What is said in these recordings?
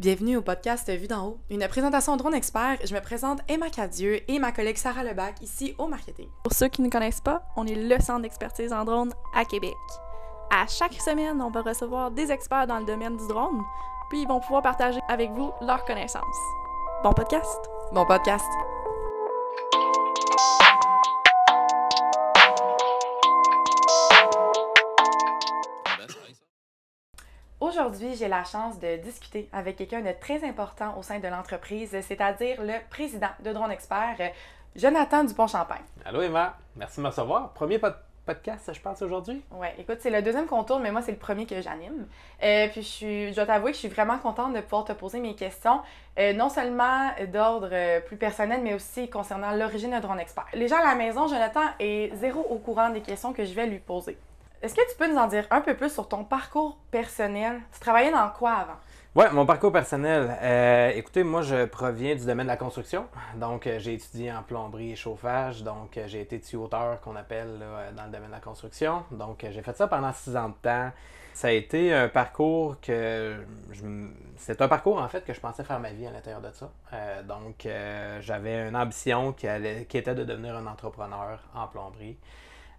Bienvenue au podcast Vue d'en haut, une présentation drone expert. Je me présente Emma Cadieux et ma collègue Sarah Lebac ici au marketing. Pour ceux qui ne connaissent pas, on est le centre d'expertise en drone à Québec. À chaque semaine, on va recevoir des experts dans le domaine du drone, puis ils vont pouvoir partager avec vous leurs connaissances. Bon podcast. Bon podcast. Aujourd'hui, j'ai la chance de discuter avec quelqu'un de très important au sein de l'entreprise, c'est-à-dire le président de Drone Expert, Jonathan Dupont-Champagne. Allô Emma, merci de me recevoir. Premier podcast je pense, aujourd'hui? Oui, écoute, c'est le deuxième qu'on tourne, mais moi, c'est le premier que j'anime. Euh, puis, je, je dois t'avouer que je suis vraiment contente de pouvoir te poser mes questions, euh, non seulement d'ordre euh, plus personnel, mais aussi concernant l'origine de Drone Expert. Les gens à la maison, Jonathan est zéro au courant des questions que je vais lui poser. Est-ce que tu peux nous en dire un peu plus sur ton parcours personnel? Tu travaillais dans quoi avant? Oui, mon parcours personnel. Euh, écoutez, moi, je proviens du domaine de la construction. Donc, euh, j'ai étudié en plomberie et chauffage. Donc, euh, j'ai été tuyauteur, qu'on appelle dans le domaine de la construction. Donc, j'ai fait ça pendant six ans de temps. Ça a été un parcours que. C'est un parcours, en fait, que je pensais faire ma vie à l'intérieur de ça. donc, j'avais une ambition qui, qui était de devenir un entrepreneur en plomberie.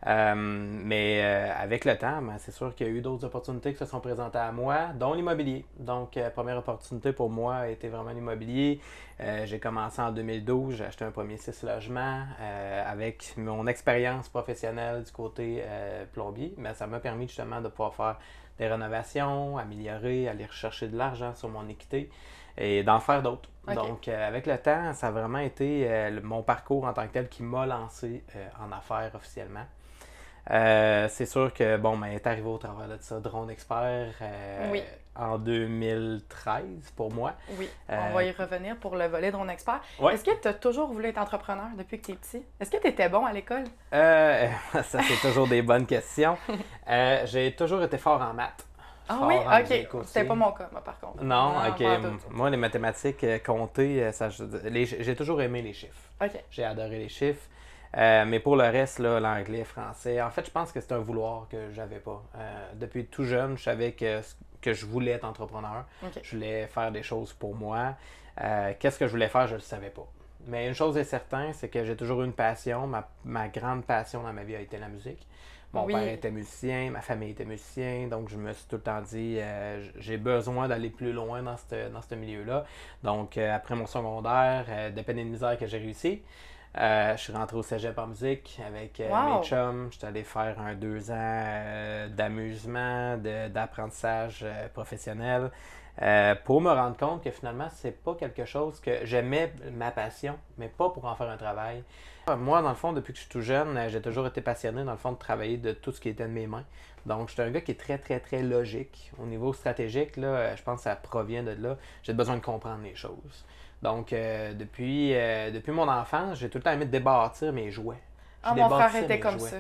Euh, mais euh, avec le temps, ben, c'est sûr qu'il y a eu d'autres opportunités qui se sont présentées à moi, dont l'immobilier. Donc, euh, première opportunité pour moi était vraiment l'immobilier. j'ai commencé en 2012, j'ai acheté un premier six logements avec mon expérience professionnelle du côté plombier. Mais ça m'a permis justement de pouvoir faire des rénovations, améliorer, aller rechercher de l'argent sur mon équité et d'en faire d'autres. Donc, avec le temps, ça a vraiment été mon parcours en tant que tel qui m'a lancé en affaires officiellement. Euh, c'est sûr que, bon, ben, est arrivé au travail de ça, Drone Expert euh, en 2013 pour moi. Oui, euh, on va y revenir pour le volet Drone Expert. Est-ce que tu as toujours voulu être entrepreneur depuis que tu es petit? Est-ce que tu étais bon à l'école? ça, c'est toujours des bonnes questions. j'ai toujours été fort en maths. Ah oui, ok. C'était pas mon cas, moi, par contre. Non, ok. Moi, les mathématiques, compter, j'ai toujours aimé les chiffres. J'ai adoré les chiffres. Euh, mais pour le reste, l'anglais, français, en fait, je pense que c'est un vouloir que j'avais pas. Euh, depuis tout jeune, je savais que, je voulais être entrepreneur. Je voulais faire des choses pour moi. Euh, qu'est-ce que je voulais faire, je ne le savais pas. Mais une chose est certaine, c'est que j'ai toujours eu une passion. Ma, grande passion dans ma vie a été la musique. Mon père était musicien, ma famille était musicien, donc je me suis tout le temps dit, j'ai besoin d'aller plus loin dans ce milieu-là. Donc, après mon secondaire, de peine et de misère que j'ai réussi, euh, je suis rentré au cégep en musique avec euh, mes chums. J'étais allé faire un deux ans euh, d'amusement, d'apprentissage professionnel pour me rendre compte que finalement, c'est pas quelque chose que j'aimais ma passion, mais pas pour en faire un travail. Moi, dans le fond, depuis que je suis tout jeune, j'ai toujours été passionné, dans le fond, de travailler de tout ce qui était de mes mains. Donc, j'étais un gars qui est très, très, très logique. Au niveau stratégique, je pense que ça provient de là. J'ai besoin de comprendre les choses. Donc, euh, euh, depuis, mon enfance, j'ai tout le temps aimé débattir mes jouets. Ah, mon frère était comme ça.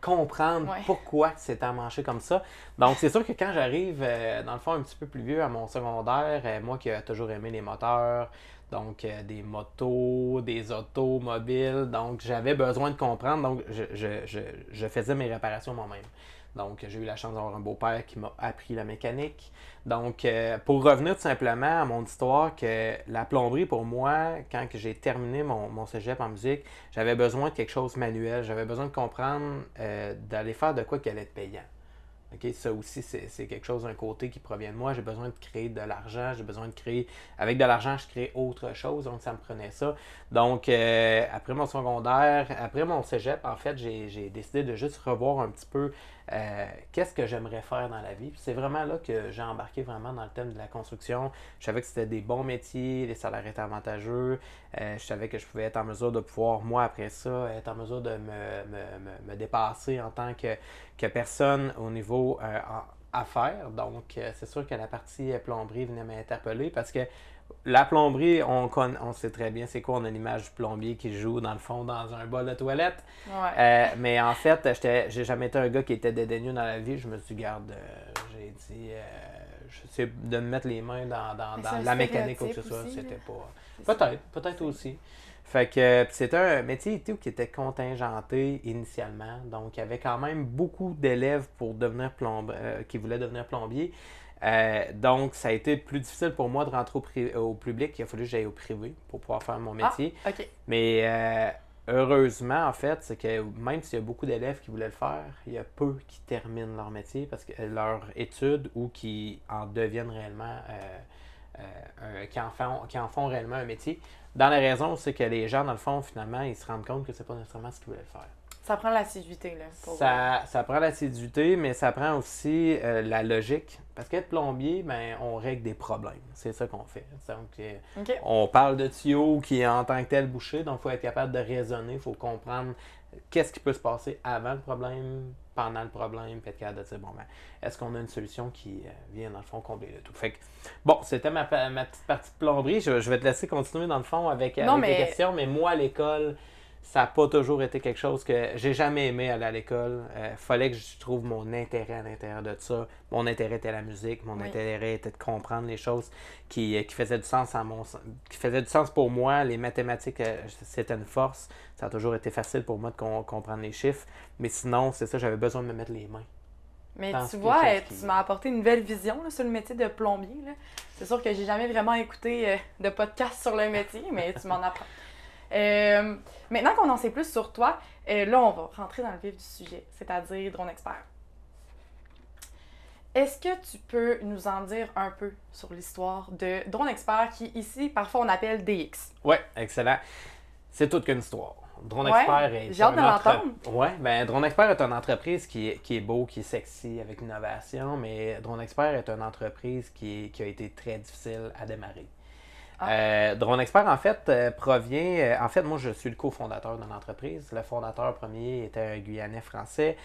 Comprendre pourquoi c'était manché comme ça. Donc, c'est sûr que quand j'arrive, euh, dans le fond, un petit peu plus vieux à mon secondaire, moi qui ai toujours aimé les moteurs, donc des motos, des automobiles, donc j'avais besoin de comprendre, donc je faisais mes réparations moi-même. Donc, j'ai eu la chance d'avoir un beau-père qui m'a appris la mécanique. Donc, euh, pour revenir tout simplement à mon histoire, que la plomberie, pour moi, quand j'ai terminé mon, mon, cégep en musique, j'avais besoin de quelque chose manuel. J'avais besoin de comprendre euh, d'aller faire de quoi qu'elle allait être payant. ok ça aussi, c'est quelque chose d'un côté qui provient de moi. J'ai besoin de créer de l'argent, j'ai besoin de créer. Avec de l'argent, je crée autre chose, donc ça me prenait ça. Donc, euh, après mon secondaire, après mon cégep, en fait, j'ai décidé de juste revoir un petit peu euh, qu'est-ce que j'aimerais faire dans la vie. C'est vraiment là que j'ai embarqué vraiment dans le thème de la construction. Je savais que c'était des bons métiers, les salaires étaient avantageux. Euh, je savais que je pouvais être en mesure de pouvoir, moi, après ça, être en mesure de me, dépasser en tant que, que personne au niveau euh, affaires. Donc, c'est sûr que la partie plomberie venait m'interpeller parce que la plomberie, on, on sait très bien c'est quoi. On a l'image du plombier qui joue dans le fond dans un bol de toilette. Euh, mais en fait, j'ai jamais été un gars qui était dédaigneux dans la vie. Je me suis garde, euh, j'ai dit, euh, je sais, de me mettre les mains dans, la mécanique ou que ce soit. C'était Peut-être, peut-être aussi. Fait que c'était un métier qui était contingenté initialement. Donc, il y avait quand même beaucoup d'élèves pour devenir qui voulaient devenir plombier. Euh, donc, ça a été plus difficile pour moi de rentrer au, public. Il a fallu que j'aille au privé pour pouvoir faire mon ah, métier. Mais euh, heureusement, en fait, c'est que même s'il y a beaucoup d'élèves qui voulaient le faire, il y a peu qui terminent leur métier, parce que euh, leur étude ou qui en deviennent réellement, qui, en font, qui en font réellement un métier. Dans la raison, c'est que les gens, dans le fond, finalement, ils se rendent compte que c'est pas nécessairement ce qu'ils voulaient faire. Ça prend l'assiduité, là. ça, prend l'assiduité, mais ça prend aussi euh, la logique. Parce qu'être plombier, ben, on règle des problèmes. C'est ça qu'on fait. Euh, on parle de tuyau qui est en tant que tel bouché, donc il faut être capable de raisonner, il faut comprendre qu'est-ce qui peut se passer avant le problème, pendant le problème, être de bon, ben, est-ce qu'on a une solution qui euh, vient, dans le fond, combler le tout? Fait bon, c'était ma, petite partie de plomberie. Je, vais te laisser continuer, dans le fond, avec, non, questions, mais moi, à l'école, ça n'a pas toujours été quelque chose que j'ai jamais aimé aller à l'école. Euh, fallait que je trouve mon intérêt à l'intérieur de ça. Mon intérêt était la musique, mon intérêt était de comprendre les choses qui, euh, qui faisaient du sens à mon qui faisaient du sens pour moi. Les mathématiques, euh, c'était une force. Ça a toujours été facile pour moi de comprendre les chiffres. Mais sinon, c'est ça, j'avais besoin de me mettre les mains. Mais tu vois, tu m'as apporté une nouvelle vision sur le métier de plombier. C'est sûr que j'ai jamais vraiment écouté de podcast sur le métier, mais tu m'en apprends. Euh, maintenant qu'on en sait plus sur toi, euh, là, on va rentrer dans le vif du sujet, c'est-à-dire Drone Expert. Est-ce que tu peux nous en dire un peu sur l'histoire de Drone Expert, qui ici, parfois, on appelle DX? Oui, excellent. C'est toute qu'une histoire. Drone Expert est. J'ai hâte de l'entendre. Ouais, ben, Drone Expert est une entreprise qui est, beau, qui est sexy, avec innovation, mais Drone Expert est une entreprise qui a été très difficile à démarrer. Ah. Euh, Drone Expert, en fait, euh, provient. Euh, en fait, moi, je suis le cofondateur de l'entreprise. Le fondateur premier était un Guyanais français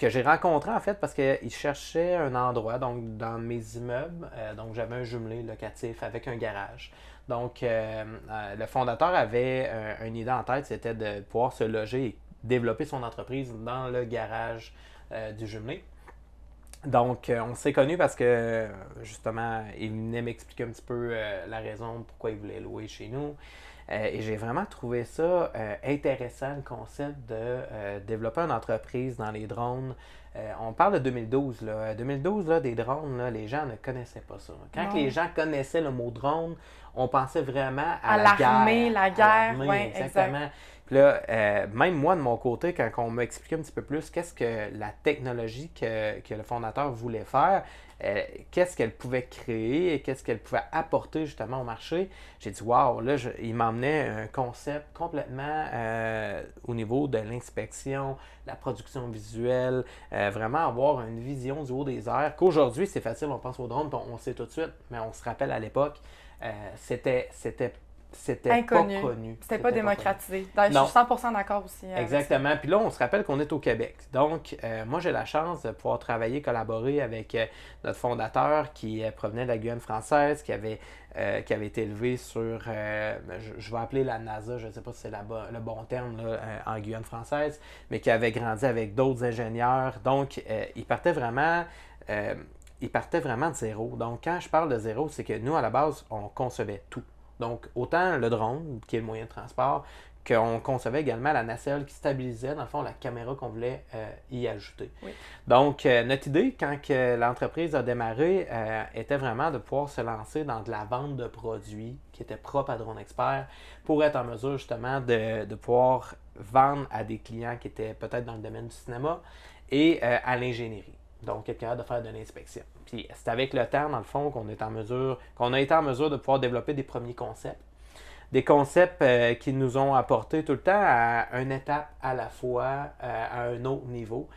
que j'ai rencontré, en fait, parce qu'il cherchait un endroit, donc dans mes immeubles. donc, j'avais un jumelé locatif avec un garage. Donc, le fondateur avait une idée en tête, c'était de pouvoir se loger et développer son entreprise dans le garage du jumelé. Donc, euh, on s'est connus parce que, justement, il venait m'expliquer un petit peu euh, la raison pourquoi il voulait louer chez nous. Euh, et j'ai vraiment trouvé ça intéressant, le concept de développer une entreprise dans les drones. on parle de 2012. Là. 2012, là, des drones, là, les gens ne connaissaient pas ça. Quand les gens connaissaient le mot drone, on pensait vraiment à, à la, guerre, l'armée, la guerre, oui, exactement là, euh, même moi, de mon côté, quand on m'a expliqué un petit peu plus qu'est-ce que la technologie que, le fondateur voulait faire, euh, qu'est-ce qu'elle pouvait créer et qu'est-ce qu'elle pouvait apporter justement au marché, j'ai dit waouh, là, il m'emmenait un concept complètement euh, au niveau de l'inspection, la production visuelle, vraiment avoir une vision du haut des airs. Qu'aujourd'hui, c'est facile, on pense aux drone, on, on sait tout de suite, mais on se rappelle à l'époque, c'était, c'était c'était pas connu. C'était pas démocratisé. Ben, je suis 100 d'accord aussi. Hein, Exactement. Puis là, on se rappelle qu'on est au Québec. Donc, euh, moi, j'ai la chance de pouvoir travailler, collaborer avec euh, notre fondateur qui euh, provenait de la Guyane française, qui avait, qui avait été élevé sur, je, vais appeler la NASA, je ne sais pas si c'est le bon terme en Guyane française, mais qui avait grandi avec d'autres ingénieurs. Donc, il partait vraiment il partait vraiment de zéro. Donc, quand je parle de zéro, c'est que nous, à la base, on concevait tout. Donc, autant le drone, qui est le moyen de transport, qu'on concevait également la nacelle qui stabilisait, dans le fond, la caméra qu'on voulait euh, y ajouter. Donc, euh, notre idée, quand l'entreprise a démarré, euh, était vraiment de pouvoir se lancer dans de la vente de produits qui étaient propres à Drone Expert pour être en mesure, justement, de, de pouvoir vendre à des clients qui étaient peut-être dans le domaine du cinéma et à l'ingénierie. Donc, être capable de faire de l'inspection. Puis c'est avec le temps, dans le fond, qu'on est en mesure, qu'on a été en mesure de pouvoir développer des premiers concepts. Des concepts euh, qui nous ont apporté tout le temps à une étape à la fois, euh, à un autre niveau.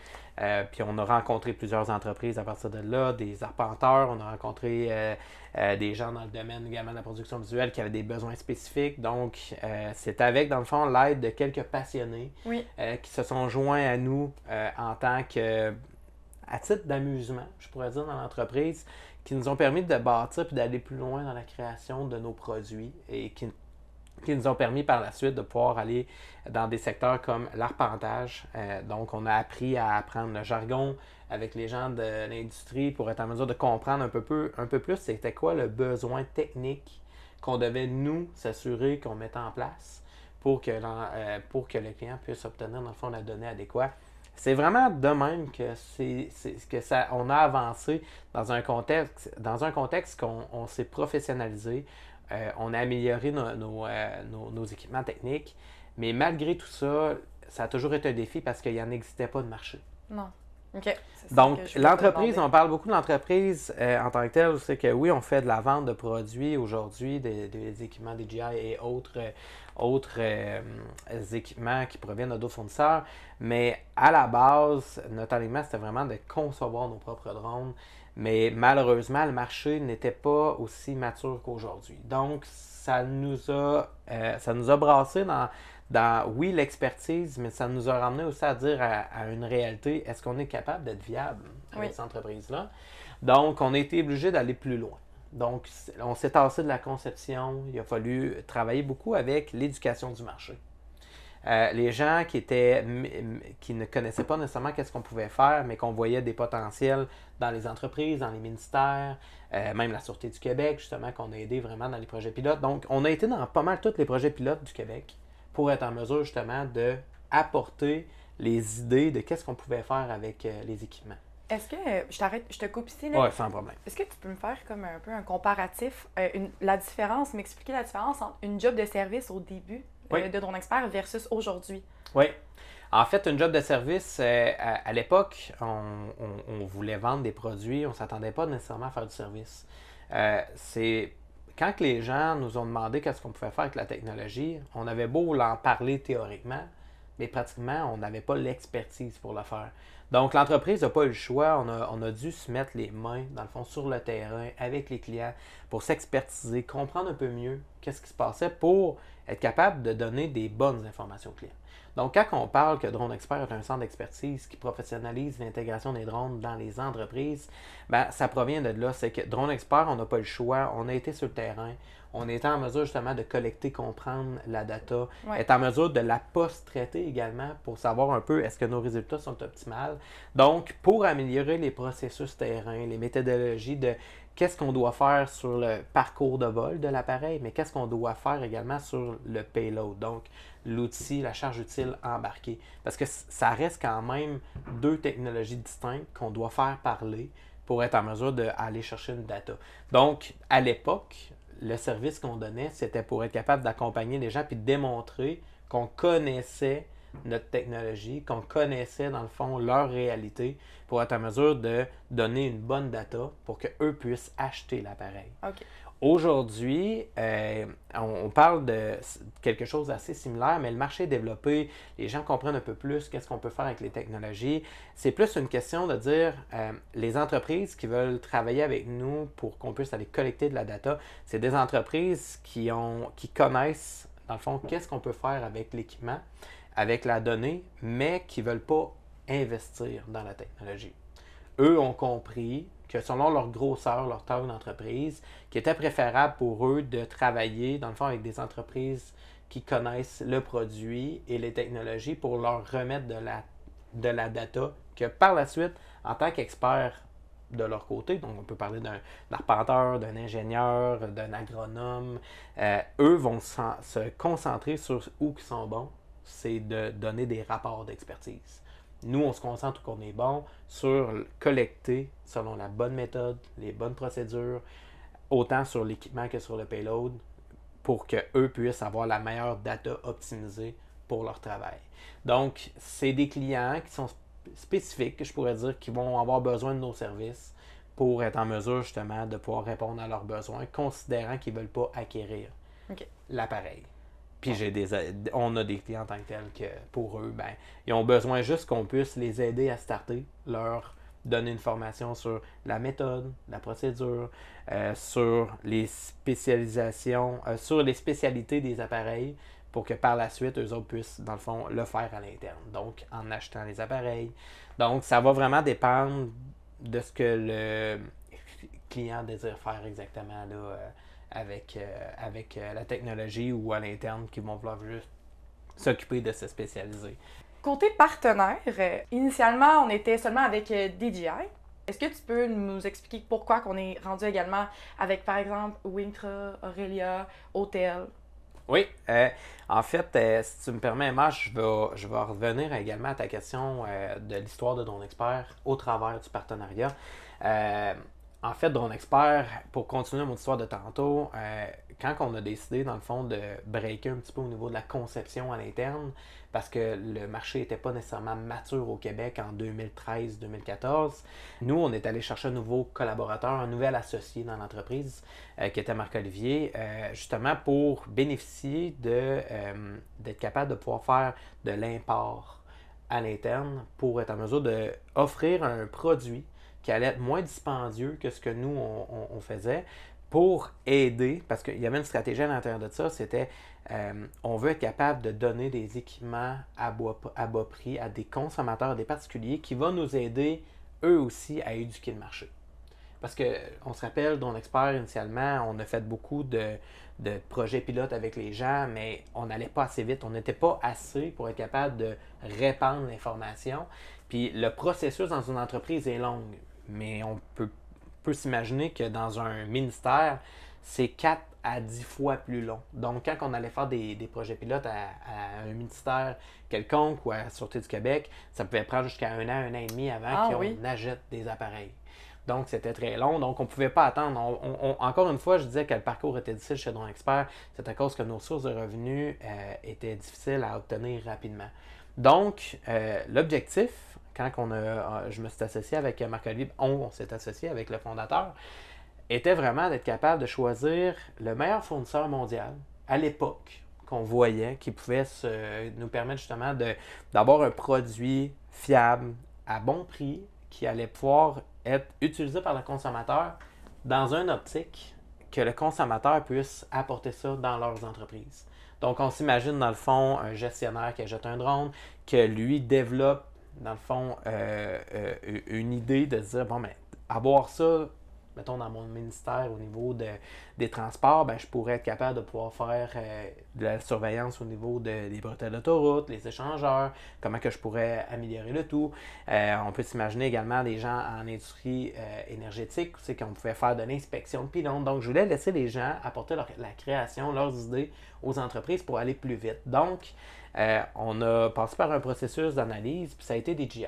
Euh, puis on a rencontré plusieurs entreprises à partir de là, des arpenteurs, on a rencontré des gens dans le domaine également de la production visuelle qui avaient des besoins spécifiques. Donc, c'est avec, dans le fond, l'aide de quelques passionnés qui se sont joints à nous en tant que à titre d'amusement, je pourrais dire, dans l'entreprise, qui nous ont permis de bâtir et d'aller plus loin dans la création de nos produits et qui, qui, nous ont permis par la suite de pouvoir aller dans des secteurs comme l'arpentage. Euh, donc, on a appris à apprendre le jargon avec les gens de l'industrie pour être en mesure de comprendre un peu, un peu plus c'était quoi le besoin technique qu'on devait nous s'assurer qu'on mette en place pour que, euh, pour que le client puisse obtenir dans le fond la donnée adéquate. C'est vraiment de même que, c'est, que ça, on a avancé dans un contexte, dans un contexte qu'on s'est professionnalisé, euh, on a amélioré euh, nos, équipements techniques, mais malgré tout ça, ça a toujours été un défi parce qu'il en existait pas de marché. Non. OK. Donc, l'entreprise, on parle beaucoup de l'entreprise euh, en tant que telle. C'est que oui, on fait de la vente de produits aujourd'hui, des, des, équipements DJI et autres autres euh, équipements qui proviennent de d'autres fournisseurs. Mais à la base, notre alignement, c'était vraiment de concevoir nos propres drones. Mais malheureusement, le marché n'était pas aussi mature qu'aujourd'hui. Donc, ça nous a, euh, ça nous a brassé dans, dans, oui, l'expertise, mais ça nous a ramené aussi à dire à, une réalité, est-ce qu'on est capable d'être viable avec cette entreprise-là? Donc, on a été obligé d'aller plus loin. Donc, on s'est tassé de la conception. Il a fallu travailler beaucoup avec l'éducation du marché. Euh, les gens qui, étaient, qui ne connaissaient pas nécessairement qu'est-ce qu'on pouvait faire, mais qu'on voyait des potentiels dans les entreprises, dans les ministères, euh, même la Sûreté du Québec, justement, qu'on a aidé vraiment dans les projets pilotes. Donc, on a été dans pas mal tous les projets pilotes du Québec pour être en mesure, justement, d'apporter les idées de qu'est-ce qu'on pouvait faire avec euh, les équipements. Est-ce que, euh, je t'arrête, je te coupe ici. Là. Ouais, problème. Est-ce que tu peux me faire comme un peu un comparatif, euh, la différence, m'expliquer la différence entre une job de service au début euh, de ton expert versus aujourd'hui? Oui. En fait, une job de service, à, l'époque, on, on, voulait vendre des produits, on ne s'attendait pas nécessairement à faire du service. c'est quand les gens nous ont demandé qu'est-ce qu'on pouvait faire avec la technologie, on avait beau l'en parler théoriquement, mais pratiquement, on n'avait pas l'expertise pour le faire. Donc, l'entreprise n'a pas eu le choix. On a, dû se mettre les mains, dans le fond, sur le terrain avec les clients pour s'expertiser, comprendre un peu mieux qu'est-ce qui se passait pour être capable de donner des bonnes informations aux clients. Donc, quand on parle que Drone Expert est un centre d'expertise qui professionnalise l'intégration des drones dans les entreprises, ben, ça provient de là. C'est que Drone Expert, on n'a pas le choix. On a été sur le terrain on est en mesure justement de collecter, comprendre la data, être en mesure de la post-traiter également pour savoir un peu est-ce que nos résultats sont optimales. Donc, pour améliorer les processus terrain, les méthodologies de qu'est-ce qu'on doit faire sur le parcours de vol de l'appareil, mais qu'est-ce qu'on doit faire également sur le payload, donc l'outil, la charge utile embarquée. Parce que ça reste quand même deux technologies distinctes qu'on doit faire parler pour être en mesure d'aller chercher une data. Donc, à l'époque, le service qu'on donnait, c'était pour être capable d'accompagner les gens puis de démontrer qu'on connaissait notre technologie, qu'on connaissait dans le fond leur réalité pour être en mesure de donner une bonne data pour qu'eux puissent acheter l'appareil. Aujourd'hui, euh, on, parle de quelque chose d'assez similaire, mais le marché est développé, les gens comprennent un peu plus qu'est-ce qu'on peut faire avec les technologies. C'est plus une question de dire euh, les entreprises qui veulent travailler avec nous pour qu'on puisse aller collecter de la data, c'est des entreprises qui, ont, qui connaissent, dans le fond, qu'est-ce qu'on peut faire avec l'équipement, avec la donnée, mais qui ne veulent pas investir dans la technologie. Eux ont compris que selon leur grosseur, leur taille d'entreprise, qu'il était préférable pour eux de travailler, dans le fond, avec des entreprises qui connaissent le produit et les technologies pour leur remettre de la, data que par la suite, en tant qu'experts de leur côté, donc on peut parler d'un arpenteur, d'un ingénieur, d'un agronome, euh, eux vont se concentrer sur où ils sont bons, c'est de donner des rapports d'expertise. Nous, on se concentre qu'on est bon sur collecter selon la bonne méthode, les bonnes procédures, autant sur l'équipement que sur le payload, pour qu'eux puissent avoir la meilleure data optimisée pour leur travail. Donc, c'est des clients qui sont spécifiques, je pourrais dire, qui vont avoir besoin de nos services pour être en mesure justement de pouvoir répondre à leurs besoins, considérant qu'ils ne veulent pas acquérir l'appareil. Puis j'ai des, on a des clients en tant que tels que pour eux, ben, ils ont besoin juste qu'on puisse les aider à starter, leur donner une formation sur la méthode, la procédure, euh, sur les spécialisations, euh, sur les spécialités des appareils pour que par la suite, eux autres puissent, dans le fond, le faire à l'interne. Donc, en achetant les appareils. Donc, ça va vraiment dépendre de ce que le client désire faire exactement là, euh, avec, euh, avec euh, la technologie ou à l'interne qui vont vouloir juste s'occuper de se spécialiser. Côté partenaire, euh, initialement, on était seulement avec DJI. Est-ce que tu peux nous expliquer pourquoi qu'on est rendu également avec, par exemple, Wintra, Aurelia, Hotel? Oui. en fait, si tu me permets, Emma, je vais, je vais revenir également à ta question de l'histoire de ton expert au travers du partenariat en fait, Drone Expert, pour continuer mon histoire de tantôt, euh, quand on a décidé, dans le fond, de breaker un petit peu au niveau de la conception à l'interne, parce que le marché n'était pas nécessairement mature au Québec en 2013-2014, nous, on est allé chercher un nouveau collaborateur, un nouvel associé dans l'entreprise, euh, qui était Marc-Olivier, euh, justement pour bénéficier d'être capable de pouvoir faire de l'import à l'interne pour être en mesure d'offrir un produit qui allait être moins dispendieux que ce que nous, on, faisait pour aider, parce qu'il y avait une stratégie à l'intérieur de ça, c'était euh, on veut être capable de donner des équipements à bas, prix à des consommateurs, des particuliers, qui vont nous aider eux aussi à éduquer le marché. Parce qu'on se rappelle, dans l'expert, initialement, on a fait beaucoup de, de, projets pilotes avec les gens, mais on n'allait pas assez vite. On n'était pas assez pour être capable de répandre l'information. Puis le processus dans une entreprise est long. Mais on peut, peut s'imaginer que dans un ministère, c'est 4 à 10 fois plus long. Donc, quand on allait faire des, projets pilotes à, un ministère quelconque ou à la Sûreté du Québec, ça pouvait prendre jusqu'à un an, un an et demi avant ah qu'on oui. des appareils. Donc, c'était très long. Donc, on ne pouvait pas attendre. encore une fois, je disais que le parcours était difficile chez Don Expert. C'est à cause que nos sources de revenus euh, étaient difficiles à obtenir rapidement. Donc, euh, l'objectif, quand a, ah, je me suis associé avec marc on, s'est associé avec le fondateur, était vraiment d'être capable de choisir le meilleur fournisseur mondial à l'époque qu'on voyait qui pouvait nous permettre justement d'avoir un produit fiable, à bon prix, qui allait pouvoir être utilisé par le consommateur dans une optique que le consommateur puisse apporter ça dans leurs entreprises. Donc, on s'imagine dans le fond un gestionnaire qui jeté un drone, que lui développe dans le fond, euh, euh une idée de dire, bon, mais ben, avoir ça dans mon ministère au niveau des transports, ben, je pourrais être capable de pouvoir faire euh, de la surveillance au niveau des bretelles d'autoroute, les échangeurs, comment que je pourrais améliorer le tout. Euh, on peut s'imaginer également des gens en industrie euh, énergétique, c'est qu'on pouvait faire de l'inspection de pylônes. Donc, je voulais laisser les gens apporter la création, leurs idées aux entreprises pour aller plus vite. Donc, on a passé par un processus d'analyse, puis ça a été des GI.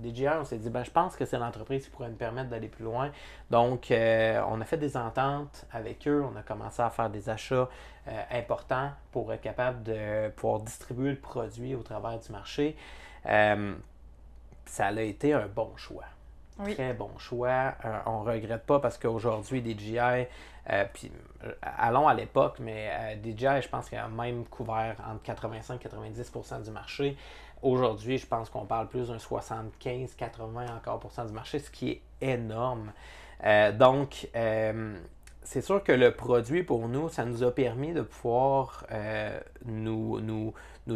DJI, on s'est dit, ben, je pense que c'est l'entreprise qui pourrait nous permettre d'aller plus loin. Donc, euh, on a fait des ententes avec eux, on a commencé à faire des achats euh, importants pour être capable de pouvoir distribuer le produit au travers du marché. Euh, ça a été un bon choix. Très bon choix. on ne regrette pas parce qu'aujourd'hui, DJI, puis allons à l'époque, mais DJI, je pense qu'il a même couvert entre 85 et 90 du marché. Aujourd'hui, je pense qu'on parle plus d'un 75-80 encore du marché, ce qui est énorme. Euh, donc, euh, c'est sûr que le produit pour nous, ça nous a permis de pouvoir euh, nous, nous,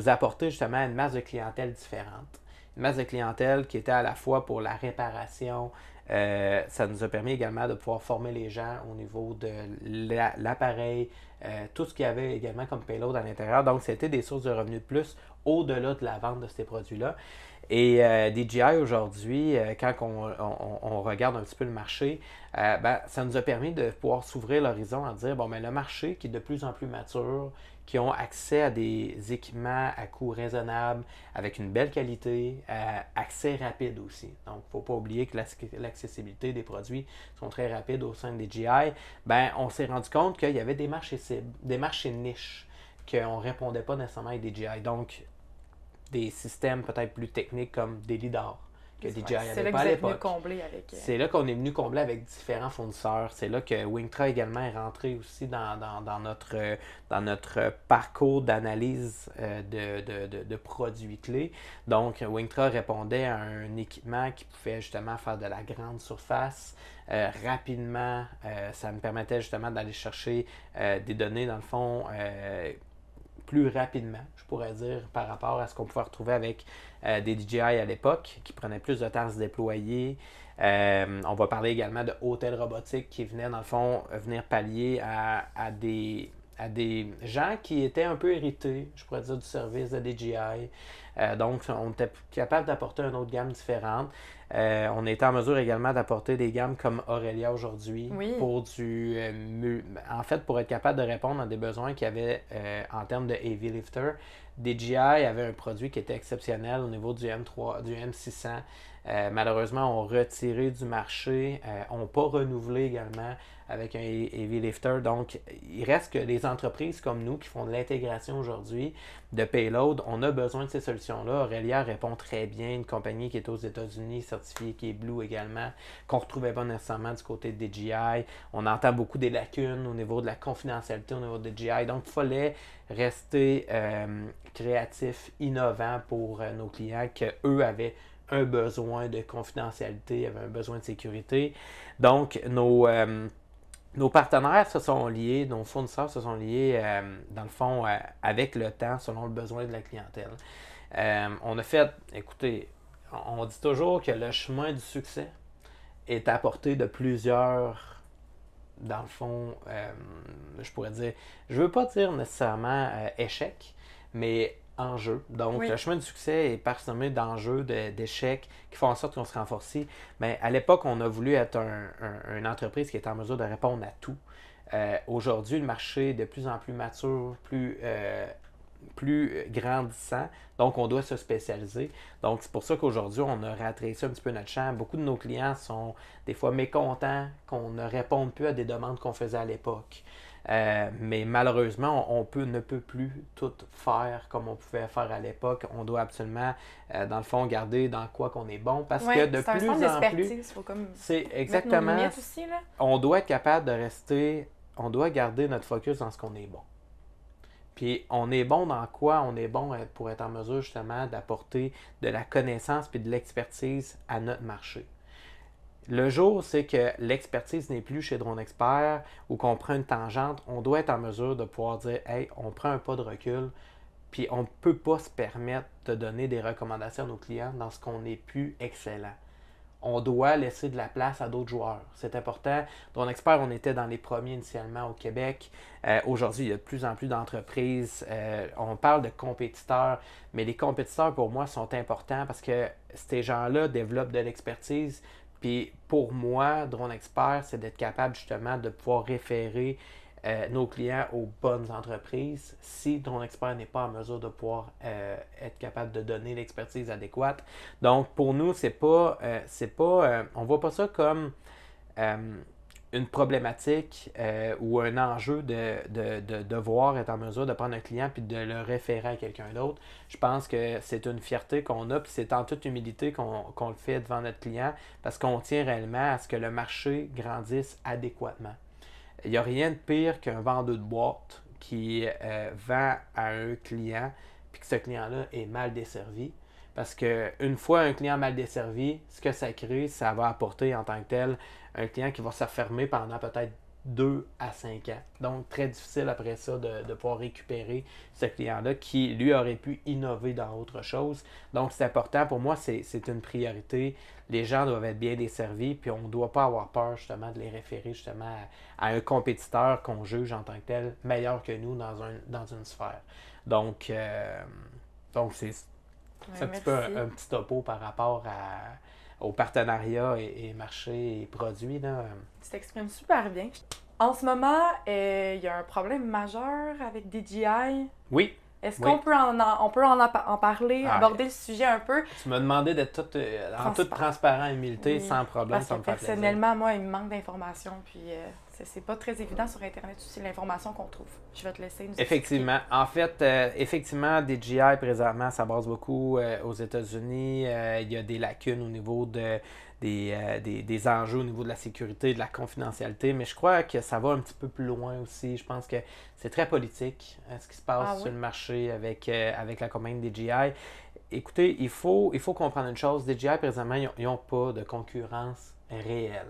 apporter justement une masse de clientèle différente. Une masse de clientèle qui était à la fois pour la réparation, ça nous a permis également de pouvoir former les gens au niveau de l'appareil, euh, tout ce qu'il y avait également comme payload à l'intérieur. Donc, c'était des sources de revenus de plus au-delà de la vente de ces produits-là. Et euh, DJI aujourd'hui, euh, quand on, regarde un petit peu le marché, ben, ça nous a permis de pouvoir s'ouvrir l'horizon en dire bon, mais ben, le marché qui est de plus en plus mature, qui ont accès à des équipements à coût raisonnable, avec une belle qualité, accès rapide aussi. Donc, il ne faut pas oublier que l'accessibilité des produits sont très rapides au sein des GI. Ben, on s'est rendu compte qu'il y avait des marchés des marchés niches qu'on ne répondait pas nécessairement à des GI. Donc, des systèmes peut-être plus techniques comme des lidars, que C'est là qu'on est venu combler avec différents fournisseurs. C'est là que Wingtra également est rentré aussi dans, notre, euh, dans notre parcours d'analyse euh, de, produits clés. Donc, Wingtra répondait à un équipement qui pouvait justement faire de la grande surface euh, rapidement. ça me permettait justement d'aller chercher des données, dans le fond plus rapidement, je pourrais dire, par rapport à ce qu'on pouvait retrouver avec euh, des DJI à l'époque, qui prenaient plus de temps à se déployer. Euh, on va parler également de hôtels robotiques qui venaient, dans le fond, venir pallier à des, à des gens qui étaient un peu hérités, je pourrais dire, du service de DJI. Euh, donc, on était capable d'apporter une autre gamme différente. Euh, on était en mesure également d'apporter des gammes comme Aurelia aujourd'hui pour du euh, en fait pour être capable de répondre à des besoins qu'il y avait en termes de heavy lifter. DJI avait un produit qui était exceptionnel au niveau du M3, du M600. Euh, malheureusement, ont retiré du marché, n'ont euh, pas renouvelé également avec un heavy lifter. Donc, il reste que les entreprises comme nous qui font de l'intégration aujourd'hui de payload, on a besoin de ces solutions-là. Aurelia répond très bien, une compagnie qui est aux États-Unis, certifiée qui est Blue également, qu'on retrouvait pas nécessairement du côté de DJI. On entend beaucoup des lacunes au niveau de la confidentialité, au niveau de DJI. Donc, il fallait rester euh, créatif, innovant pour nos clients qu'eux avaient un besoin de confidentialité, il y avait un besoin de sécurité. Donc, nos, euh, nos partenaires se sont liés, nos fournisseurs se sont liés, euh, dans le fond, euh, avec le temps, selon le besoin de la clientèle. on a fait, écoutez, on dit toujours que le chemin du succès est portée de plusieurs dans le fond, je pourrais dire, je veux pas dire nécessairement échec, mais donc, le chemin du succès est parsemé d'enjeux, d'échecs qui font en sorte qu'on se renforce. Mais à l'époque, on a voulu être une entreprise qui est en mesure de répondre à tout. Euh, aujourd'hui, le marché est de plus en plus mature, plus, euh, euh, grandissant. Donc, on doit se spécialiser. Donc, c'est pour ça qu'aujourd'hui, on a ça un petit peu notre champ. Beaucoup de nos clients sont des fois mécontents qu'on ne réponde plus à des demandes qu'on faisait à l'époque. Euh, mais malheureusement, on, peut, ne peut plus tout faire comme on pouvait faire à l'époque. On doit absolument, euh, dans le fond, garder dans quoi qu'on est bon parce que de plus en plus, c'est exactement. On doit être capable de rester, on doit garder notre focus dans ce qu'on est bon. Puis on est bon dans quoi On est bon pour être en mesure justement d'apporter de la connaissance puis de l'expertise à notre marché. Le jour, c'est que l'expertise n'est plus chez Drone Expert ou qu'on prend une tangente, on doit être en mesure de pouvoir dire Hey, on prend un pas de recul, puis on ne peut pas se permettre de donner des recommandations à nos clients dans ce qu'on n'est plus excellent. On doit laisser de la place à d'autres joueurs. C'est important. Drone Expert, on était dans les premiers initialement au Québec. Euh, aujourd'hui, il y a de plus en plus d'entreprises. Euh, on parle de compétiteurs, mais les compétiteurs, pour moi, sont importants parce que ces gens-là développent de l'expertise puis pour moi, Drone Expert, c'est d'être capable justement de pouvoir référer euh, nos clients aux bonnes entreprises. Si Drone Expert n'est pas en mesure de pouvoir euh, être capable de donner l'expertise adéquate. Donc pour nous, c'est pas, euh, c'est pas, on voit pas ça comme une problématique euh, ou un enjeu de, devoir être en mesure de prendre un client puis de le référer à quelqu'un d'autre. Je pense que c'est une fierté qu'on a, puis c'est en toute humilité qu'on le fait devant notre client parce qu'on tient réellement à ce que le marché grandisse adéquatement. Il n'y a rien de pire qu'un vendeur de boîte qui euh, vend à un client puis que ce client-là est mal desservi. Parce qu'une fois un client mal desservi, ce que ça crée, ça va apporter en tant que tel un client qui va se fermer pendant peut-être deux à 5 ans. Donc, très difficile après ça de, pouvoir récupérer ce client-là qui, lui, aurait pu innover dans autre chose. Donc, c'est important. Pour moi, c'est une priorité. Les gens doivent être bien desservis, puis on ne doit pas avoir peur, justement, de les référer, justement, à, un compétiteur qu'on juge en tant que tel meilleur que nous dans, un, dans une sphère. Donc, euh, c'est un, petit peu, un petit topo par rapport à au partenariat et, marché et produits. Là. Tu t'exprimes super bien. En ce moment, euh, il y a un problème majeur avec DJI. Oui. Est-ce qu'on peut, en, on peut en, en parler, ah, aborder le sujet un peu? Tu m'as demandé d'être euh, en toute transparence et humilité, sans problème, sans fait Personnellement, moi, il me manque d'informations. Puis, euh, c'est pas très évident sur Internet aussi l'information qu'on trouve. Je vais te laisser nous Effectivement. En fait, euh, effectivement, DJI présentement, ça base beaucoup euh, aux États-Unis. Euh, il y a des lacunes au niveau des, enjeux, au niveau de la sécurité, de la confidentialité, mais je crois que ça va un petit peu plus loin aussi. Je pense que c'est très politique ce qui se passe ah sur le marché avec, la commande DJI écoutez, il faut, il faut comprendre une chose. DJI, présentement, ils n'ont pas de concurrence réelle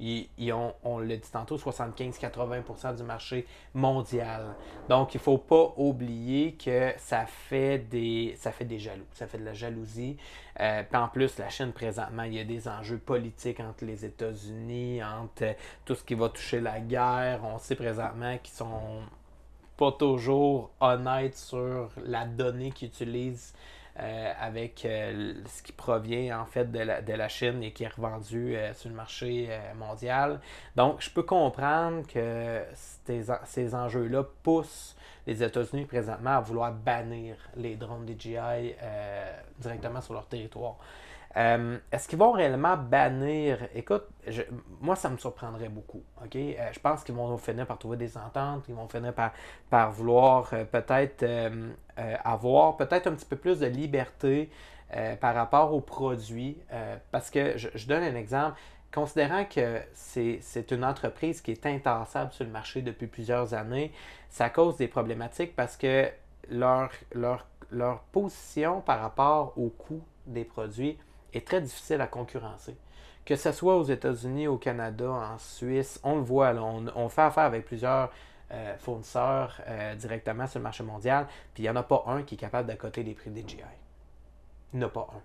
on le dit tantôt, 75-80 du marché mondial. Donc, il ne faut pas oublier que ça fait, des, ça fait des jaloux, ça fait de la jalousie. Euh, en plus, la Chine, présentement, il y a des enjeux politiques entre les États-Unis, entre tout ce qui va toucher la guerre. On sait présentement qu'ils sont pas toujours honnêtes sur la donnée qu'ils utilisent euh, avec euh, ce qui provient en fait de la, Chine et qui est revendu euh, sur le marché mondial. Donc, je peux comprendre que ces, ces enjeux-là poussent les États-Unis présentement à vouloir bannir les drones DJI directement sur leur territoire. Euh, est-ce qu'ils vont réellement bannir Écoute, moi, ça me surprendrait beaucoup. Euh, je pense qu'ils vont finir par trouver des ententes, ils vont finir par, vouloir euh, peut-être avoir peut-être un petit peu plus de liberté par rapport aux produits. parce que je, donne un exemple. Considérant que c'est une entreprise qui est intensable sur le marché depuis plusieurs années, ça cause des problématiques parce que leur, leur, leur position par rapport au coût des produits est très difficile à concurrencer. Que ce soit aux États-Unis, au Canada, en Suisse, on le voit, on, fait affaire avec plusieurs euh, fournisseurs euh, directement sur le marché mondial, puis il n'y en a pas un qui est capable d'accoter les prix des GI. Il n'y en a pas un.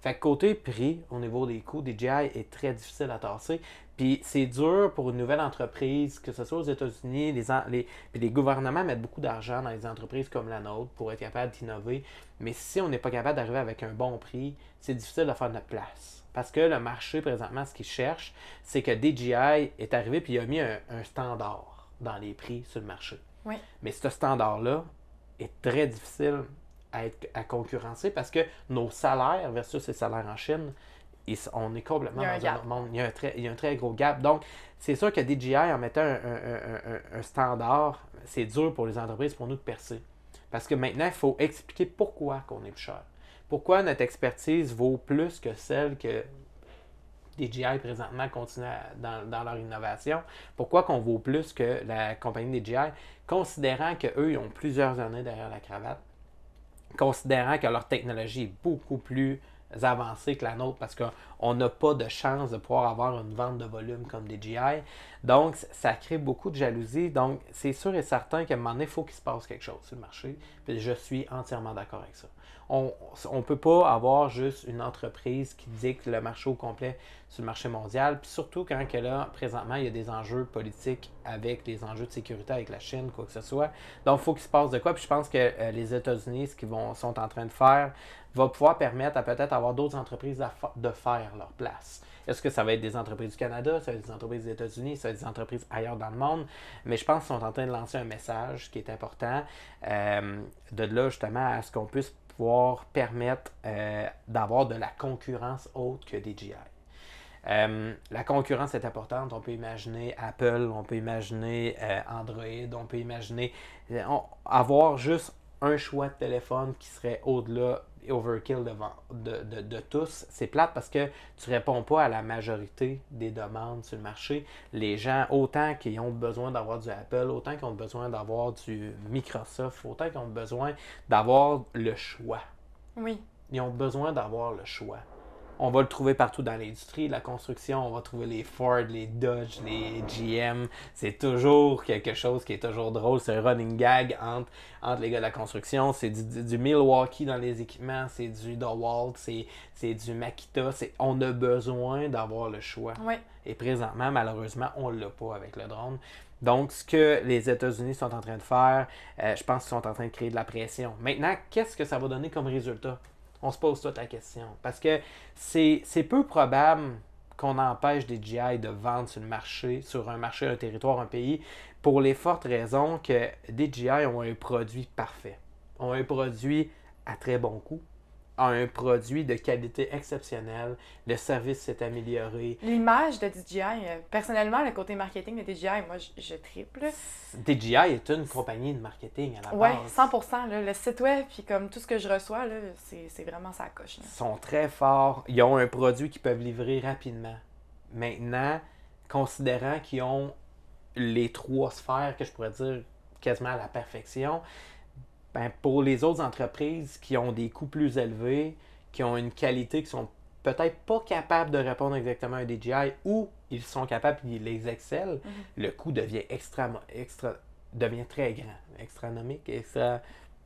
Fait côté prix, au niveau des coûts, DJI est très difficile à tasser. Puis c'est dur pour une nouvelle entreprise, que ce soit aux États-Unis, les, les, gouvernements mettent beaucoup d'argent dans les entreprises comme la nôtre pour être capable d'innover. Mais si on n'est pas capable d'arriver avec un bon prix, c'est difficile de faire notre place. Parce que le marché, présentement, ce qu'il cherche, c'est que DJI est arrivé puis il a mis un, standard dans les prix sur le marché. Oui. Mais ce standard-là est très difficile à, à concurrencer parce que nos salaires versus les salaires en Chine, on est complètement dans un monde. Il y, a un très, gros gap. Donc, c'est sûr que DJI, en mettant un, standard, c'est dur pour les entreprises, pour nous, de percer. Parce que maintenant, il faut expliquer pourquoi qu'on est plus cher. Pourquoi notre expertise vaut plus que celle que DJI présentement continue dans, leur innovation. Pourquoi qu'on vaut plus que la compagnie DJI, considérant qu'eux, ils ont plusieurs années derrière la cravate, considérant que leur technologie est beaucoup plus avancées que la nôtre parce qu'on n'a pas de chance de pouvoir avoir une vente de volume comme des GI. Donc, ça crée beaucoup de jalousie. Donc, c'est sûr et certain qu'à un moment donné, il faut qu'il se passe quelque chose sur le marché. Puis je suis entièrement d'accord avec ça. On ne peut pas avoir juste une entreprise qui dicte le marché au complet sur le marché mondial. Puis surtout quand que là, présentement, il y a des enjeux politiques avec des enjeux de sécurité avec la Chine, quoi que ce soit. Donc, il faut qu'il se passe de quoi. Puis je pense que euh, les États-Unis, ce qu'ils sont en train de faire, va pouvoir permettre à peut-être avoir d'autres entreprises de faire leur place. Est-ce que ça va être des entreprises du Canada, ça va être des entreprises des États-Unis, ça va être des entreprises ailleurs dans le monde? Mais je pense qu'ils sont en train de lancer un message qui est important, euh, de là justement à ce qu'on puisse pouvoir permettre euh, d'avoir de la concurrence autre que DJI. Euh, la concurrence est importante. On peut imaginer Apple, on peut imaginer Android, on peut imaginer avoir juste un choix de téléphone qui serait au-delà overkill de, de, tous. C'est plate parce que tu réponds pas à la majorité des demandes sur le marché. Les gens, autant qu'ils ont besoin d'avoir du Apple, autant qu'ils ont besoin d'avoir du Microsoft, autant qu'ils ont besoin d'avoir le choix. Oui. Ils ont besoin d'avoir le choix on va le trouver partout dans l'industrie. La construction, on va trouver les Ford, les Dodge, les GM. C'est toujours quelque chose qui est toujours drôle. C'est un running gag entre, entre les gars de la construction. C'est du, Milwaukee dans les équipements. C'est du DeWalt. C'est du Makita. On a besoin d'avoir le choix. Et présentement, malheureusement, on ne l'a pas avec le drone. Donc, ce que les États-Unis sont en train de faire, euh, je pense qu'ils sont en train de créer de la pression. Maintenant, qu'est-ce que ça va donner comme résultat? On se pose toute la question. Parce que c'est peu probable qu'on empêche des GI de vendre sur le marché, sur un marché, un territoire, un pays, pour les fortes raisons que des GI ont un produit parfait, ont un produit à très bon coût, un produit de qualité exceptionnelle. Le service s'est amélioré. L'image de DJI, euh, personnellement, le côté marketing de DJI, moi, je, triple. DJI est une compagnie de marketing à la base. Oui, 100 Le site web, puis comme tout ce que je reçois, c'est vraiment ça coche. Ils sont très forts. Ils ont un produit qu'ils peuvent livrer rapidement. Maintenant, considérant qu'ils ont les trois sphères que je pourrais dire quasiment à la perfection, ben, pour les autres entreprises qui ont des coûts plus élevés, qui ont une qualité qui sont peut-être pas capables de répondre exactement à un DJI ou ils sont capables et ils les excellent, mhm. le coût devient extra, devient très grand, extra,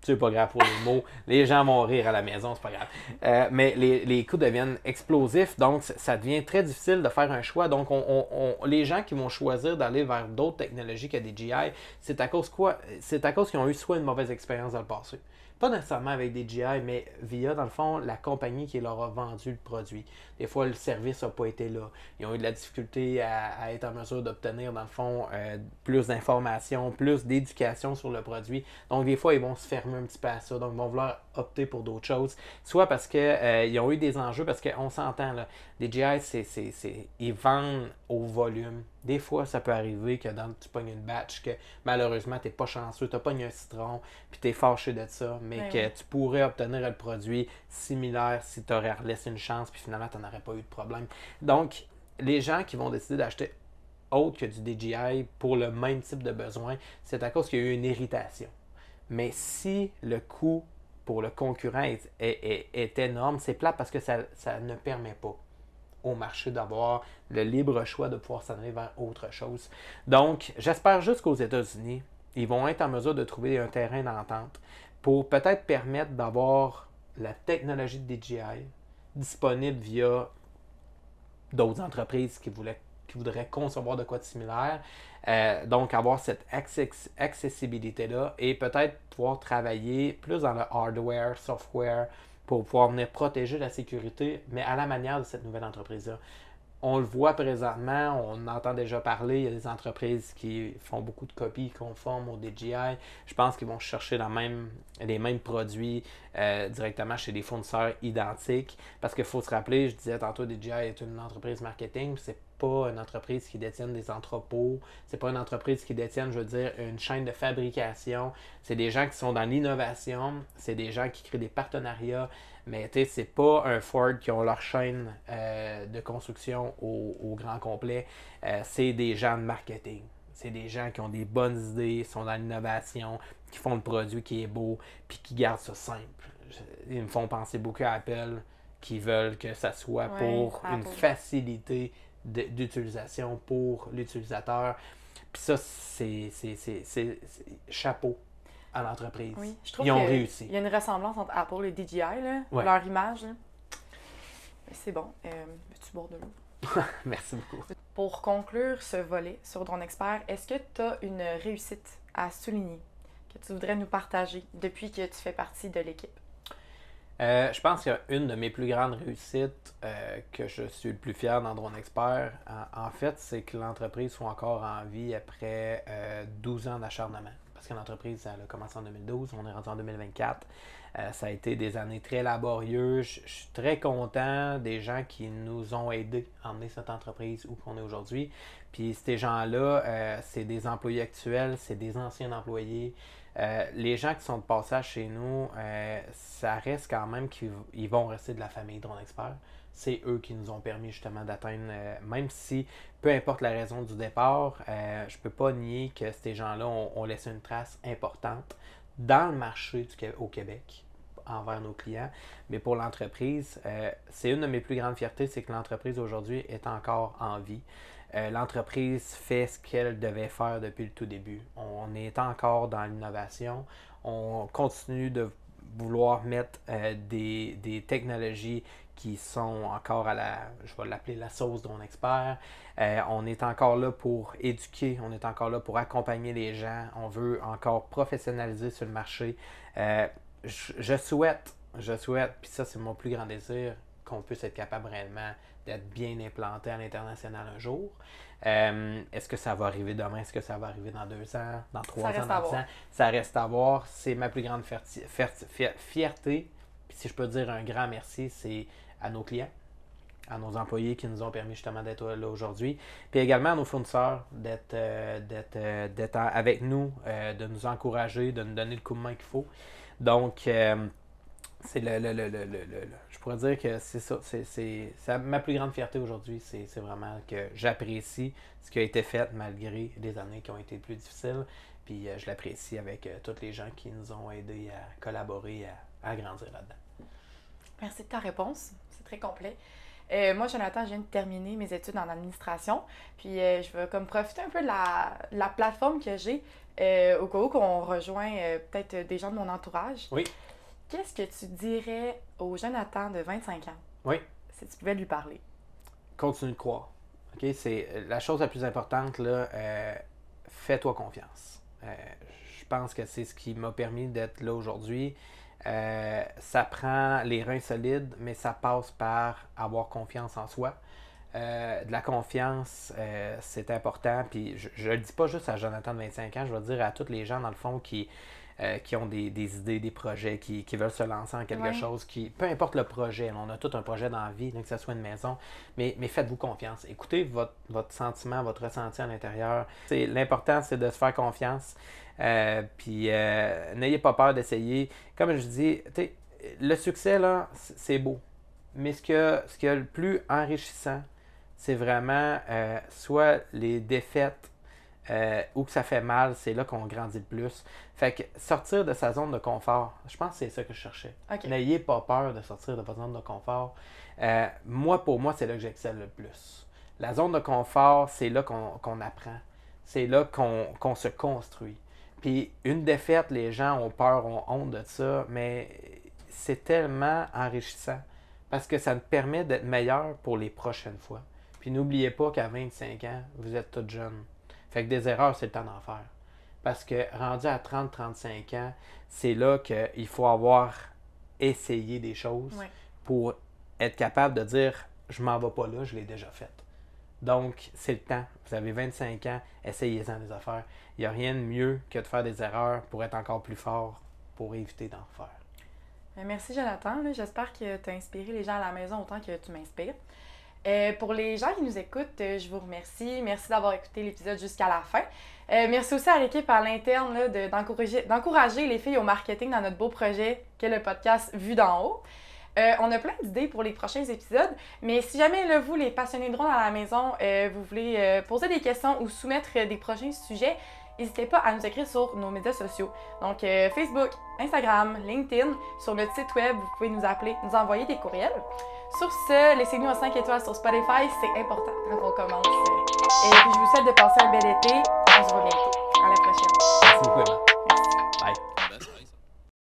c'est pas grave pour les mots. Les gens vont rire à la maison, c'est pas grave. Euh, mais les, les, coûts deviennent explosifs, donc ça devient très difficile de faire un choix. Donc, on, les gens qui vont choisir d'aller vers d'autres technologies que des GI, c'est à cause quoi C'est à cause qu'ils ont eu soit une mauvaise expérience dans le passé. Pas nécessairement avec des GI, mais via, dans le fond, la compagnie qui leur a vendu le produit. Des fois, le service n'a pas été là. Ils ont eu de la difficulté à, être en mesure d'obtenir, dans le fond, euh, plus d'informations, plus d'éducation sur le produit. Donc, des fois, ils vont se fermer un petit peu à ça. Donc, ils vont vouloir opter pour d'autres choses. Soit parce qu'ils euh, ont eu des enjeux, parce qu'on s'entend, là, DJI, c'est, ils vendent au volume. Des fois, ça peut arriver que dans, tu pognes une batch, que malheureusement, tu n'es pas chanceux, tu pognes un citron, puis tu es fâché de ça, mais ben que tu pourrais obtenir le produit similaire si tu aurais laissé une chance, puis finalement, tu n'aurait pas eu de problème. Donc, les gens qui vont décider d'acheter autre que du DJI pour le même type de besoin, c'est à cause qu'il y a eu une irritation. Mais si le coût pour le concurrent est, énorme, c'est plat parce que ça, ça ne permet pas au marché d'avoir le libre choix de pouvoir s'en aller vers autre chose. Donc, j'espère juste qu'aux États-Unis, ils vont être en mesure de trouver un terrain d'entente pour peut-être permettre d'avoir la technologie de DJI, disponible via d'autres entreprises qui, voulaient, qui voudraient concevoir de quoi de similaire. Euh, donc, avoir cette accessibilité-là et peut-être pouvoir travailler plus dans le hardware, software, pour pouvoir venir protéger la sécurité, mais à la manière de cette nouvelle entreprise-là on le voit présentement, on entend déjà parler, il y a des entreprises qui font beaucoup de copies conformes au DJI. Je pense qu'ils vont chercher même, les mêmes produits euh, directement chez des fournisseurs identiques. Parce qu'il faut se rappeler, je disais tantôt, DJI est une entreprise marketing, c'est pas une entreprise qui détient des entrepôts, c'est pas une entreprise qui détient, je veux dire, une chaîne de fabrication. C'est des gens qui sont dans l'innovation, c'est des gens qui créent des partenariats, mais tu sais, c'est pas un Ford qui ont leur chaîne euh, de construction au, grand complet. Euh, c'est des gens de marketing. C'est des gens qui ont des bonnes idées, sont dans l'innovation, qui font le produit qui est beau, puis qui gardent ça simple. Ils me font penser beaucoup à Apple, qui veulent que ça soit pour une facilité d'utilisation pour l'utilisateur. Puis ça, c'est chapeau à l'entreprise. je Ils ont réussi. Il y a une ressemblance entre Apple et DJI, leur image. C'est bon. Euh, tu de Merci beaucoup. Pour conclure ce volet sur Drone Expert, est-ce que tu as une réussite à souligner que tu voudrais nous partager depuis que tu fais partie de l'équipe? Euh, je pense qu'il y a une de mes plus grandes réussites euh, que je suis le plus fier dans Drone Expert, en, fait, c'est que l'entreprise soit encore en vie après 12 ans d'acharnement parce que l'entreprise, a commencé en 2012, on est rendu en 2024. Euh, ça a été des années très laborieuses. Je suis très content des gens qui nous ont aidés à emmener cette entreprise où qu'on est aujourd'hui. Puis ces gens-là, euh, c'est des employés actuels, c'est des anciens employés. Euh, les gens qui sont de passage chez nous, ça reste quand même qu'ils vont rester de la famille Drone Expert c'est eux qui nous ont permis justement d'atteindre, euh, même si, peu importe la raison du départ, euh, je ne peux pas nier que ces gens-là ont, laissé une trace importante dans le marché au Québec envers nos clients, mais pour l'entreprise, euh, c'est une de mes plus grandes fiertés, c'est que l'entreprise aujourd'hui est encore en vie. l'entreprise fait ce qu'elle devait faire depuis le tout début. On est encore dans l'innovation, on continue de vouloir mettre des, des technologies qui sont encore à la, je vais l'appeler la sauce mon expert. Euh, on est encore là pour éduquer, on est encore là pour accompagner les gens, on veut encore professionnaliser sur le marché. Euh, je, souhaite, je souhaite, puis ça c'est mon plus grand désir, qu'on puisse être capable réellement d'être bien implanté à l'international un jour. Euh, est-ce que ça va arriver demain? Est-ce que ça va arriver dans deux ans, dans trois ans, dans dix ans? Ça reste à voir. C'est ma plus grande fierté. Puis si je peux dire un grand merci, c'est à nos clients, à nos employés qui nous ont permis justement d'être là aujourd'hui, puis également à nos fournisseurs d'être euh, euh, avec nous, euh, de nous encourager, de nous donner le coup de main qu'il faut. Donc, c'est le, Je pourrais dire que c'est ça. C'est, ma plus grande fierté aujourd'hui, c'est, vraiment que j'apprécie ce qui a été fait malgré les années qui ont été plus difficiles. Puis je l'apprécie avec toutes les gens qui nous ont aidés à collaborer, à, à grandir là-dedans. Merci de ta réponse très complet. Euh, moi, Jonathan, je viens de terminer mes études en administration. Puis euh, je veux comme profiter un peu de la, plateforme que j'ai euh, au cas où qu'on rejoint peut-être des gens de mon entourage. Oui. Qu'est-ce que tu dirais au Jonathan de 25 ans? Oui. Si tu pouvais lui parler. Continue de croire. OK? C'est la chose la plus importante, là. fais-toi confiance. je pense que c'est ce qui m'a permis d'être là aujourd'hui. Euh, ça prend les reins solides, mais ça passe par avoir confiance en soi. Euh, de la confiance, euh, c'est important. Puis je ne le dis pas juste à Jonathan de 25 ans, je vais dire à toutes les gens, dans le fond, qui, euh, qui ont des, idées, des projets, qui, veulent se lancer en quelque chose, qui, peu importe le projet, on a tout un projet dans la vie, que ce soit une maison, mais, faites-vous confiance. Écoutez votre, sentiment, votre ressenti à l'intérieur. L'important, c'est de se faire confiance. Euh, puis euh, n'ayez pas peur d'essayer. Comme je dis, le succès, c'est beau. Mais ce qui est le plus enrichissant, c'est vraiment soit les défaites ou que ça fait mal, c'est là qu'on grandit le plus. Fait que sortir de sa zone de confort, je pense que c'est ça que je cherchais. N'ayez pas peur de sortir de votre zone de confort. Euh, moi, pour moi, c'est là que j'excelle le plus. La zone de confort, c'est là qu'on apprend. C'est là qu'on se construit. Puis une défaite, les gens ont peur, ont honte de ça, mais c'est tellement enrichissant parce que ça nous permet d'être meilleur pour les prochaines fois. Puis n'oubliez pas qu'à 25 ans, vous êtes tout jeune. Fait que des erreurs, c'est le temps d'en faire. Parce que rendu à 30-35 ans, c'est là qu'il faut avoir essayé des choses pour être capable de dire je m'en vais pas là, je l'ai déjà fait. Donc, c'est le temps. Vous avez 25 ans, essayez-en des affaires. Il n'y a rien de mieux que de faire des erreurs pour être encore plus fort, pour éviter d'en faire. Ben, merci Jonathan. J'espère que tu as inspiré les gens à la maison autant que tu m'inspires. Euh, pour les gens qui nous écoutent, euh, je vous remercie. Merci d'avoir écouté l'épisode jusqu'à la fin. Euh, merci aussi à l'équipe à l'interne d'encourager les filles au marketing dans notre beau projet qu'est le podcast Vu d'en haut. on a plein d'idées pour les prochains épisodes, mais si jamais vous, les passionnés de drones à la maison, vous voulez poser des questions ou soumettre des prochains sujets, n'hésitez pas à nous écrire sur nos médias sociaux. Donc Facebook, Instagram, LinkedIn, sur notre site web, vous pouvez nous appeler, nous envoyer des courriels. Sur ce, laissez-nous un 5 étoiles sur Spotify, c'est important quand on commence. Et puis je vous souhaite de passer un bel été. On se voit bientôt. À la prochaine. Merci beaucoup.